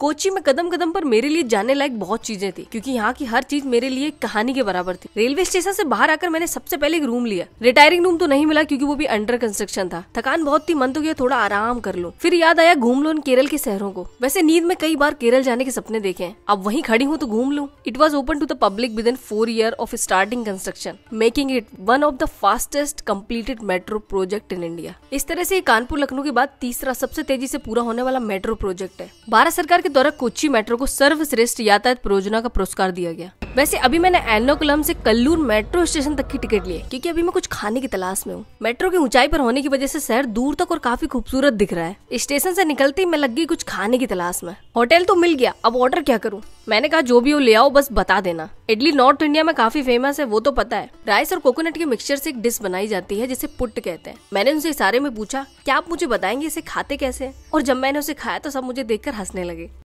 कोची में कदम कदम पर मेरे लिए जाने लायक बहुत चीजें थी क्योंकि यहाँ की हर चीज मेरे लिए कहानी के बराबर थी रेलवे स्टेशन से बाहर आकर मैंने सबसे पहले एक रूम लिया रिटायरिंग रूम तो नहीं मिला क्योंकि वो भी अंडर कंस्ट्रक्शन था थकान बहुत थी मन तो किया थोड़ा आराम कर लो फिर याद आया घूम लो इन केरल के शहरों को वैसे नींद में कई बार केरल जाने के सपने देखे हैं अब वही खड़ी हूँ तो घूम लू it was open to the public within four year of starting construction making it one of the fastest completed metro project in India इस तरह से कानपुर लखनऊ के बाद तीसरा सबसे तेजी से पूरा होने वाला मेट्रो प्रोजेक्ट है भारत सरकार के द्वारा कोची मेट्रो को सर्वश्रेष्ठ यातायात परियोजना का पुरस्कार दिया गया वैसे अभी मैंने एर्नाकुलम से कल्लूर मेट्रो स्टेशन तक की टिकट ली क्यूँकी क्योंकि अभी मैं कुछ खाने की तलाश में हूँ मेट्रो की ऊंचाई पर होने की वजह से शहर दूर तक और काफी खूबसूरत दिख रहा है स्टेशन से निकलते ही मैं लग गई कुछ खाने की तलाश में होटल तो मिल गया अब ऑर्डर क्या करूँ मैंने कहा जो भी हो ले आओ बस बता देना इडली नॉर्थ इंडिया में काफी फेमस है वो तो पता है राइस और कोकोनट के मिक्सचर से एक डिश बनाई जाती है जिसे पुट कहते हैं मैंने उनसे इशारे में पूछा क्या आप मुझे बताएंगे इसे खाते कैसे और जब मैंने उसे खाया तो सब मुझे देखकर हंसने लगे